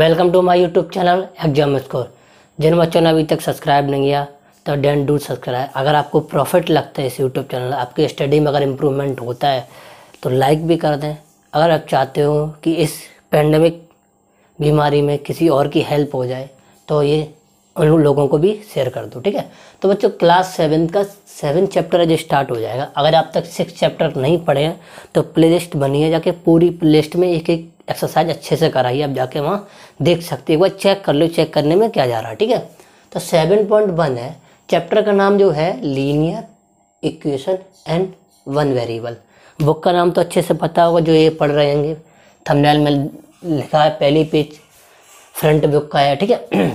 Welcome to my YouTube channel exam score जिन बच्चों ने अभी तक सब्सक्राइब नहीं किया तो डेन डू सब्सक्राइब अगर आपको प्रॉफिट लगता है इस यूट्यूब चैनल आपकी स्टडी में अगर इम्प्रूवमेंट होता है तो लाइक भी कर दें अगर आप चाहते हो कि इस पेंडेमिक बीमारी में किसी और की हेल्प हो जाए तो ये और लोगों को भी शेयर कर दो ठीक है तो बच्चों क्लास सेवन का सेवन चैप्टर है जो स्टार्ट हो जाएगा अगर आप तक सिक्स चैप्टर नहीं पढ़े हैं तो प्ले लिस्ट बनी है जाके पूरी प्ले लिस्ट में एक एक एक्सरसाइज अच्छे से कराइए आप जाके वहाँ देख सकते हैं एक बार चेक कर लो चेक करने में क्या जा रहा है ठीक है तो सेवन पॉइंट वन है चैप्टर का नाम जो है linear equation and one variable book का नाम तो अच्छे से पता होगा जो ये पढ़ रहे होंगे थंबनेल में लिखा है पहली पेज फ्रंट बुक का है ठीक है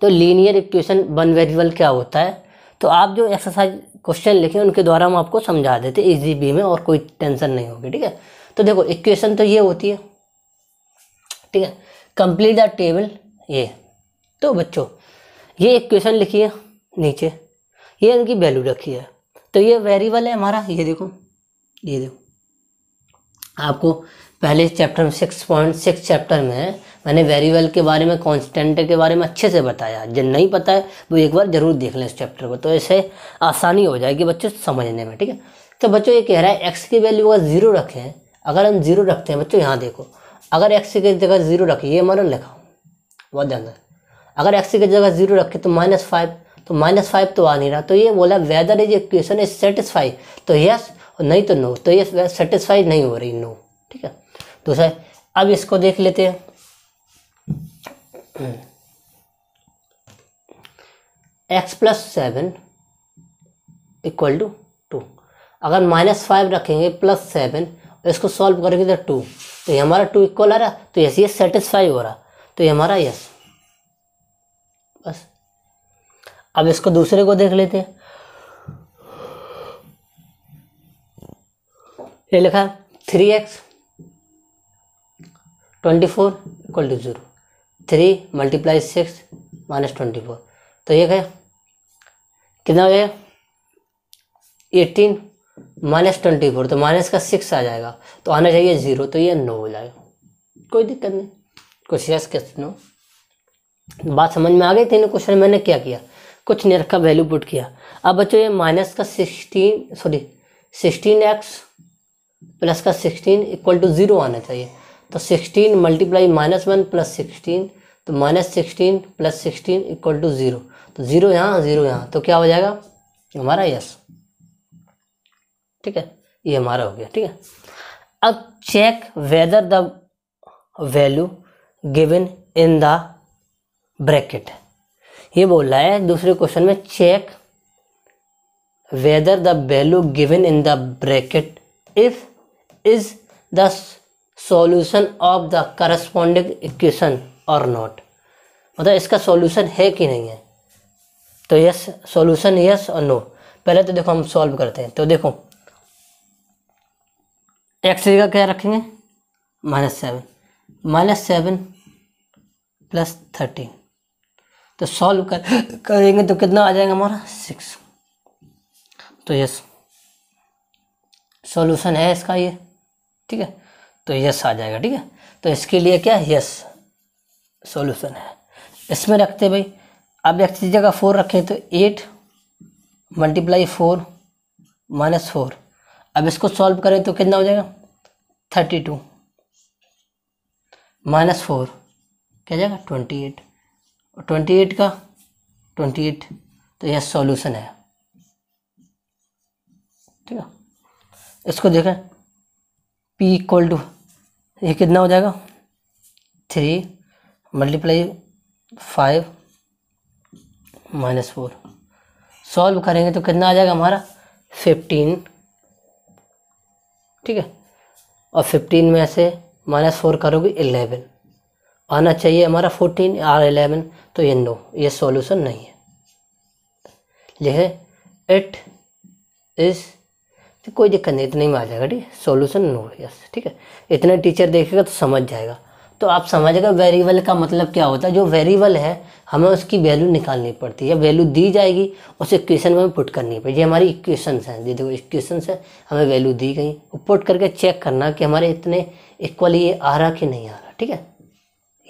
तो लीनियर इक्वेशन वन वेरिएबल क्या होता है तो आप जो एक्सरसाइज क्वेश्चन लिखे उनके द्वारा हम आपको समझा देते हैं इजी बी में और कोई टेंशन नहीं होगी ठीक है तो देखो इक्वेशन तो ये होती है ठीक है कंप्लीट द टेबल ये तो बच्चों ये इक्वेशन लिखी है नीचे ये इनकी वैल्यू रखी है तो ये वेरिएबल है हमारा ये देखो ये देखो आपको पहले चैप्टर में सिक्स पॉइंट सिक्स चैप्टर में मैंने वेरिएबल के बारे में कॉन्स्टेंट के बारे में अच्छे से बताया जो नहीं पता है वो एक बार ज़रूर देख लें इस चैप्टर को तो ऐसे आसानी हो जाएगी बच्चों समझने में ठीक है तो बच्चों ये कह रहा है एक्स की वैल्यू अगर ज़ीरो रखें अगर हम ज़ीरो रखते हैं बच्चों यहाँ देखो अगर एक्स की जगह ज़ीरो रखें ये मैंने लिखा बहुत ध्यान अगर एक्स की जगह ज़ीरो रखें तो माइनस फाइव तो माइनस फाइव तो आ नहीं रहा तो ये बोला whether is equation is satisfy तो यस नहीं तो नो तो ये सेटिस्फाई नहीं हो रही नो ठीक है तो सर अब इसको देख लेते हैं x plus seven equal to two अगर माइनस फाइव रखेंगे प्लस सेवन इसको सॉल्व करेंगे तो टू तो ये हमारा टू इक्वल आ रहा तो यस ये सेटिस्फाई हो रहा तो ये हमारा यस बस अब इसको दूसरे को देख लेते हैं ये लिखा three x twenty four equal to zero three multiply six minus twenty four तो एक है कितना गया एटीन माइनस ट्वेंटी फोर तो माइनस का सिक्स आ जाएगा तो आना चाहिए ज़ीरो तो ये नो हो जाएगा कोई दिक्कत नहीं कुछ यस क्वेश्चन बात समझ में आ गई थी ना क्वेश्चन मैंने क्या किया कुछ नहीं रखा वैल्यू पुट किया अब बच्चों ये माइनस का sixteen sorry sixteen x plus का सिक्सटीन इक्वल टू ज़ीरो आना चाहिए तो sixteen multiply minus one plus sixteen तो minus sixteen plus sixteen equal to zero तो ज़ीरो यहाँ ज़ीरो यहाँ तो क्या हो जाएगा हमारा यस ठीक है ये हमारा हो गया ठीक है अब check whether the value given in the bracket ये बोल रहा है दूसरे क्वेश्चन में check whether the value given in the bracket if is the solution of the corresponding equation और नॉट मतलब इसका सॉल्यूशन है कि नहीं है तो यस सॉल्यूशन यस और नो पहले तो देखो हम सॉल्व करते हैं तो देखो एक्स का क्या रखेंगे minus seven minus seven plus thirteen तो सॉल्व कर करेंगे तो कितना आ जाएगा हमारा सिक्स तो यस सॉल्यूशन है इसका ये ठीक है तो यस आ जाएगा ठीक है तो इसके लिए क्या यस सॉल्यूशन है इसमें रखते भाई अब एक चीज़ जगह फोर रखें तो eight multiply four minus four अब इसको सॉल्व करें तो कितना हो जाएगा थर्टी टू माइनस फोर क्या जाएगा ट्वेंटी एट और ट्वेंटी एट का ट्वेंटी एट तो यह सॉल्यूशन है ठीक है इसको देखें पी इक्वल टू ये कितना हो जाएगा three multiply five minus four solve करेंगे तो कितना आ जाएगा हमारा फिफ्टीन ठीक है और फिफ्टीन में से माइनस फोर करोगे इलेवन आना चाहिए हमारा फोर्टीन आर एलेवन तो ये नो ये सॉल्यूशन नहीं है लिखे इट इज़ तो कोई दिक्कत नहीं इतने में आ जाएगा ठीक है सोल्यूशन नो यस ठीक है इतने टीचर देखेगा तो समझ जाएगा तो आप समझेगा वेरिएबल का मतलब क्या होता है जो वेरिएबल है हमें उसकी वैल्यू निकालनी पड़ती है वैल्यू दी जाएगी उस इक्वेशन में पुट करनी पड़ेगी ये हमारी इक्वेशन हैं ये देखो इक्वेशन है हमें वैल्यू दी गई पुट करके चेक करना कि हमारे इतने इक्वली ये आ रहा कि नहीं आ रहा ठीक है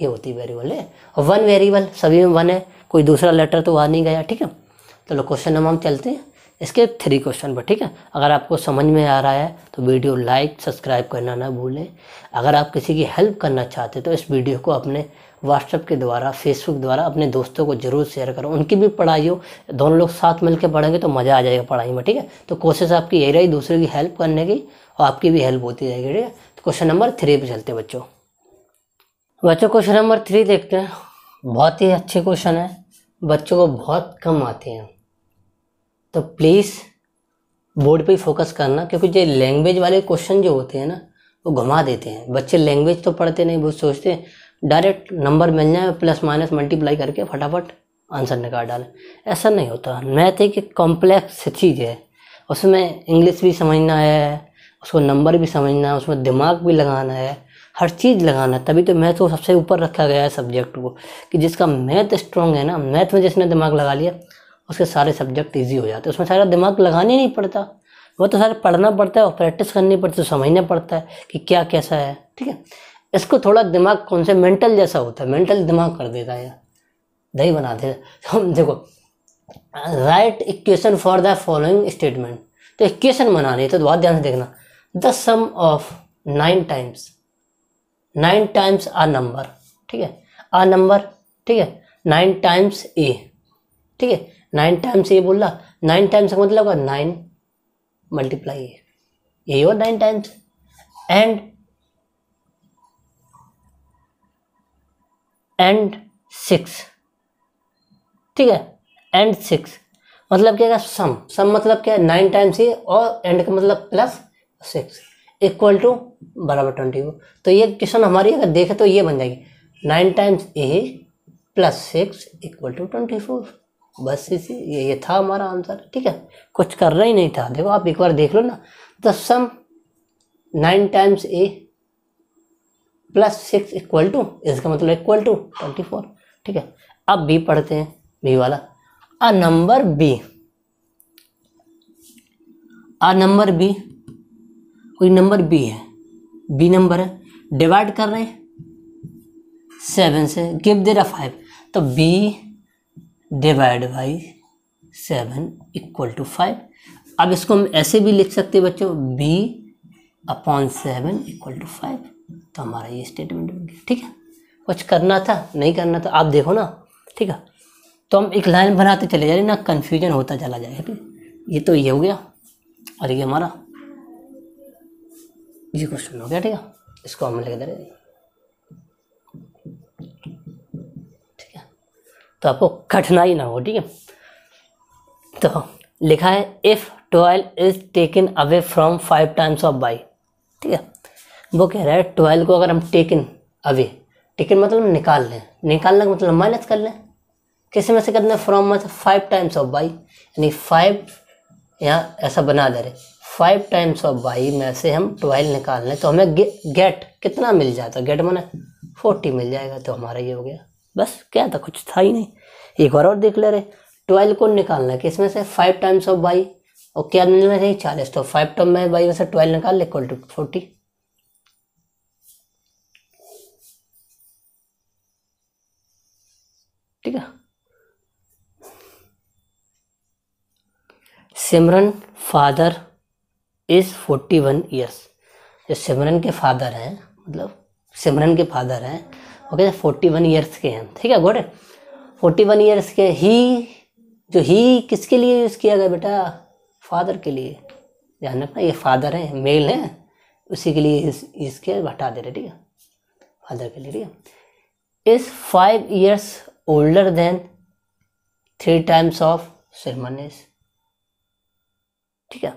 ये होती वेरिएबल है और वन वेरिएबल सभी में वन है कोई दूसरा लेटर तो आ नहीं गया ठीक है चलो क्वेश्चन नंबर हम चलते हैं इसके थ्री क्वेश्चन पर ठीक है अगर आपको समझ में आ रहा है तो वीडियो लाइक सब्सक्राइब करना ना भूलें अगर आप किसी की हेल्प करना चाहते तो इस वीडियो को अपने व्हाट्सएप के द्वारा फेसबुक द्वारा अपने दोस्तों को जरूर शेयर करो उनकी भी पढ़ाई हो दोनों लोग साथ मिलकर पढ़ेंगे तो मज़ा आ जाएगा पढ़ाई में ठीक है तो कोशिश आपकी यही रही दूसरे की हेल्प करने की और आपकी भी हेल्प होती रहेगी ठीक है तो क्वेश्चन नंबर थ्री पर चलते बच्चों बच्चों क्वेश्चन नंबर थ्री देखते हैं बहुत ही अच्छे क्वेश्चन है बच्चों को बहुत कम आते हैं तो प्लीज़ बोर्ड पे ही फोकस करना क्योंकि जो लैंग्वेज वाले क्वेश्चन जो होते हैं ना वो घुमा देते हैं बच्चे लैंग्वेज तो पढ़ते नहीं वो सोचते डायरेक्ट नंबर मिल जाए प्लस माइनस मल्टीप्लाई करके फटाफट आंसर निकाल डालें ऐसा नहीं होता मैथ एक कॉम्प्लेक्स चीज़ है उसमें इंग्लिश भी समझना है उसको नंबर भी समझना है उसमें दिमाग भी लगाना है हर चीज़ लगाना है तभी तो मैथ को सबसे ऊपर रखा गया है सब्जेक्ट को कि जिसका मैथ स्ट्रॉन्ग है ना मैथ में जिसने दिमाग लगा लिया उसके सारे सब्जेक्ट ईजी हो जाते हैं उसमें सारा दिमाग लगाने नहीं पड़ता वो तो सारा पढ़ना पड़ता है और प्रैक्टिस करनी पड़ती है तो समझना पड़ता है कि क्या कैसा है ठीक है इसको थोड़ा दिमाग कौन से मेंटल जैसा होता है मेंटल दिमाग कर देता है दही बना देता हम देखो write equation for the following statement तो इक्वेशन बनानी है तो बहुत ध्यान से देखना the sum of nine times nine times आ नंबर ठीक है आ नंबर ठीक है नाइन टाइम्स ए ठीक है नाइन टाइम्स ये बोल रहा नाइन टाइम्स का मतलब होगा नाइन मल्टीप्लाई यही हो nine times and and six ठीक है एंड सिक्स मतलब क्या है सम सम मतलब क्या है नाइन टाइम्स ये और एंड का मतलब प्लस सिक्स इक्वल टू बराबर ट्वेंटी फोर तो ये क्वेश्चन हमारी अगर देखे तो ये बन जाएगी nine times a plus six equal to twenty four बस इसी ये, ये था हमारा आंसर ठीक है कुछ करना ही नहीं था देखो आप एक बार देख लो ना the sum nine times a plus six equal to इसका मतलब इक्वल टू ट्वेंटी फोर ठीक है अब बी पढ़ते हैं बी वाला अ नंबर बी अ नंबर बी कोई नंबर बी है बी नंबर है डिवाइड कर रहे हैं सेवन से गिव दे रहा फाइव तो b divide by seven equal to five अब इसको हम ऐसे भी लिख सकते हैं बच्चों b upon seven equal to five तो हमारा ये स्टेटमेंट बन गया ठीक है कुछ करना था नहीं करना था आप देखो ना ठीक है तो हम एक लाइन बनाते चले जा रहे ना कन्फ्यूजन होता चला जाएगा ठीक ये तो ये हो गया और ये हमारा ये क्वेश्चन हो गया ठीक है इसको हम लिख दे रहे हैं तो आपको कठिनाई ना हो ठीक है तो लिखा है if twelve is taken away from five times of by ठीक है वो कह रहा है ट्वेल्व को अगर हम टेकन अवे टेकन मतलब निकाल लें निकालने का मतलब माइनस कर लें किसी में से कर दें फ्रॉम मतलब फाइव टाइम्स ऑफ बाई यानी फाइव यहाँ ऐसा बना दे रहे फाइव टाइम्स ऑफ बाई में से हम ट्वेल्व निकाल लें तो हमें गे, गेट कितना मिल जाता गेट मैंने फोर्टी मिल जाएगा तो हमारा ये हो गया बस क्या था कुछ था ही नहीं एक बार और देख ले रहे ट्वेल्व को निकालना है किसमें से फाइव टाइम्स ऑफ बाई और क्या में से चालीस तो फाइव टाइम में बाई में से ट्वेल्व निकाल ले इक्वल टू फोर्टी ठीक है Simran father is forty one years जो सिमरन के फादर हैं मतलब सिमरन के फादर हैं ओके फोर्टी वन ईयर्स के हैं ठीक है गुड फोर्टी वन ईयर्स के ही जो ही किसके लिए यूज़ किया गया बेटा फादर के लिए ध्यान रखना ये फादर हैं मेल हैं उसी के लिए इस इसके हटा दे रहे ठीक है फादर के लिए ठीक है इस five years older than three times of Simran is ठीक है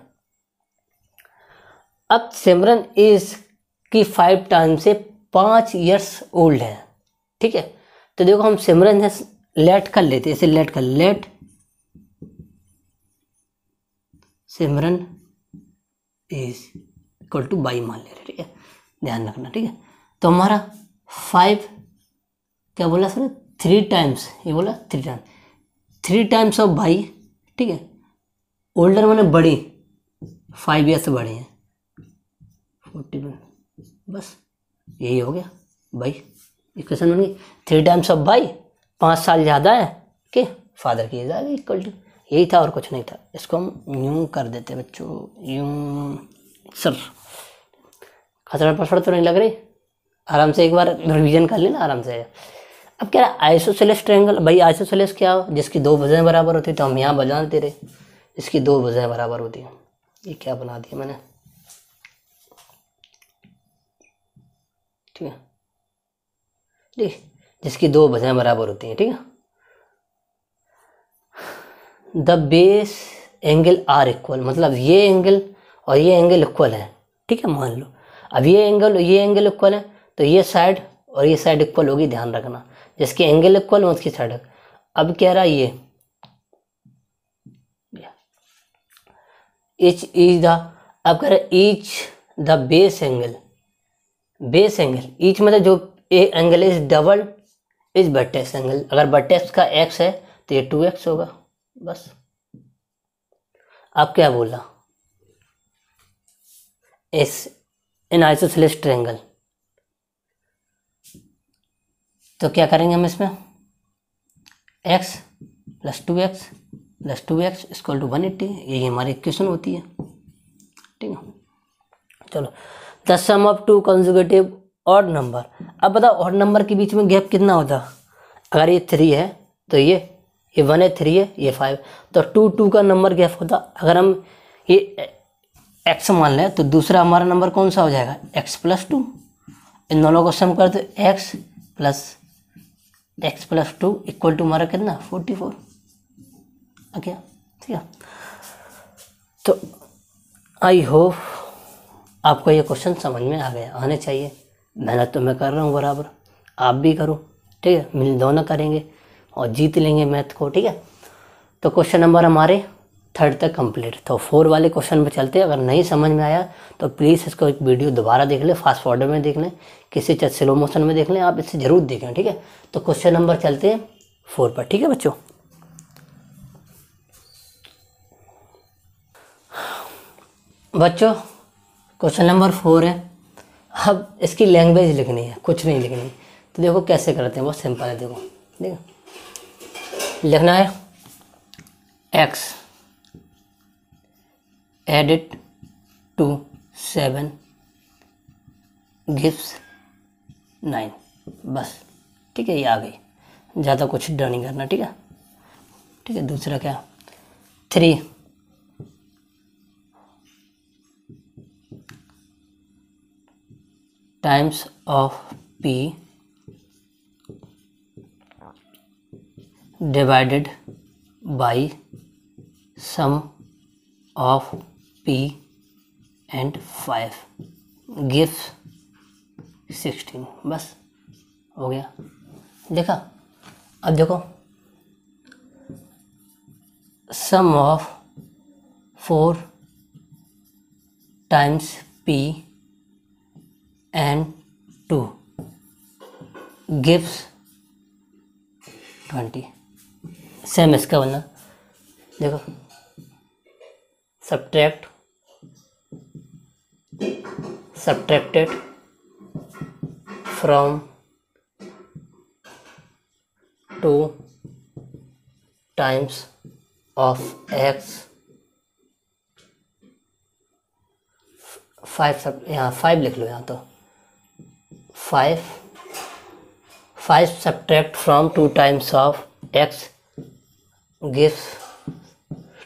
अब सिमरन इज की फाइव टाइम्स से पाँच ईयर्स ओल्ड है ठीक है तो देखो हम सिमरन है लेट कर लेते इसे लेट कर let Simran is equal to by मान ले रहे ठीक है ध्यान रखना ठीक है तो हमारा फाइव क्या बोला सर थ्री टाइम्स ये बोला three times three times of भाई ठीक है ओल्डर मैंने बड़ी फाइव ईयर से बड़े हैं फोर्टी बस यही हो गया भाई इक्वेशन बन गई थ्री टाइम्स ऑफ भाई पाँच साल ज़्यादा है के फादर की एज आ गई इक्वल टू यही था और कुछ नहीं था इसको हम यूँ कर देते बच्चों यूँ सर खसरा पसड़ तो नहीं लग रही आराम से एक बार रिवीजन कर लेना आराम से अब क्या आइसोसेलेस ट्रैंगल भाई आइसोसेलेस क्या हो जिसकी दो वजह बराबर होती तो हम यहाँ बजाते रहे इसकी दो वजह बराबर होती हैं ये क्या बना दिया मैंने ठीक है ठीक जिसकी दो भुजाएं बराबर होती हैं ठीक है the base angle are equal मतलब ये एंगल और ये एंगल इक्वल है ठीक है मान लो अब ये एंगल ये एंगल इक्वल है तो ये साइड और ये साइड इक्वल होगी ध्यान रखना जिसके एंगल इक्वल हो उसकी साइड अब कह रहा ये इच इज द अब कह रहा each the base angle base angle each मतलब तो जो a angle is double is बटेस एंगल अगर बटेस का एक्स है तो ये टू एक्स होगा बस आप क्या बोला एस इन आइसोसलेस ट्रेंगल तो क्या करेंगे हम इसमें x plus two x plus two x is equal to one eighty यही हमारी क्वेश्चन होती है ठीक है चलो the sum of two consecutive odd number अब बताओ ऑड नंबर के बीच में गैप कितना होता अगर ये थ्री है तो ये ये वन है थ्री है ये फाइव तो टू टू का नंबर गैप होता अगर हम ये एक्स मान लें तो दूसरा हमारा नंबर कौन सा हो जाएगा एक्स प्लस टू इन दोनों को सम करते x plus x plus two equal to हमारा कितना फोर्टी फोर ओके ठीक है तो आई होप आपको ये क्वेश्चन समझ में आ गया आने चाहिए मेहनत तो मैं कर रहा हूँ बराबर आप भी करो ठीक है मिल दोनों करेंगे और जीत लेंगे मैथ को ठीक है तो क्वेश्चन नंबर हमारे थर्ड तक कंप्लीट तो फोर वाले क्वेश्चन पर चलते अगर नहीं समझ में आया तो प्लीज़ इसको एक वीडियो दोबारा देख लें फास्ट फॉरवर्ड में देख लें किसी चाहे स्लो मोशन में देख लें आप इसे ज़रूर देखें ठीक है तो क्वेश्चन नंबर चलते हैं फोर पर ठीक है बच्चों बच्चों क्वेश्चन नंबर फोर है अब इसकी लैंग्वेज लिखनी है कुछ नहीं लिखनी है। तो देखो कैसे करते हैं बहुत सिंपल है देखो देखो लिखना है x added to seven gives nine बस ठीक है ये आ गई ज़्यादा कुछ डर नहीं करना ठीक है ठीक है दूसरा क्या three times of P divided by sum of P and 5 gives 16 बस हो गया देखा अब देखो sum of 4 times P and two gives twenty same इसका बना देखो subtract subtracted from two times of x five सब यहाँ फाइव लिख लो यहाँ तो five five subtract from two times of x gives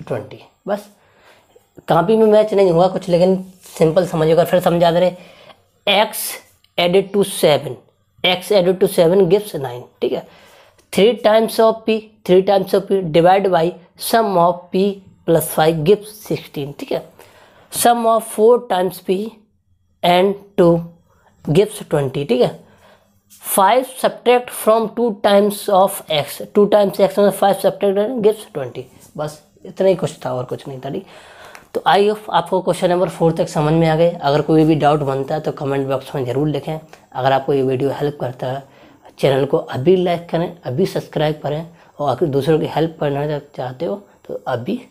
twenty बस कापी में मैच नहीं हुआ कुछ लेकिन सिंपल समझिएगा फिर समझा दे रहे x added to seven x added to seven gives nine ठीक है three times of P three times of P divide by sum of P plus five gives sixteen ठीक है sum of four times P and two gives twenty ठीक है five subtract from two times of x two times x में five subtract gives twenty बस इतना ही कुछ था और कुछ नहीं था ठीक तो आई होप आपको क्वेश्चन नंबर फोर तक समझ में आ गए अगर कोई भी डाउट बनता है तो कमेंट बॉक्स में ज़रूर लिखें अगर आपको ये वीडियो हेल्प करता है चैनल को अभी लाइक करें अभी सब्सक्राइब करें और अगर दूसरों की हेल्प करना चाहते हो तो अभी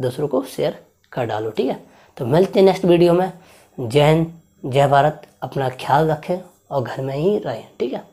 दूसरों को शेयर कर डालो ठीक है तो मिलते हैं नेक्स्ट वीडियो में जय हिंद जय भारत अपना ख्याल रखें और घर में ही रहें ठीक है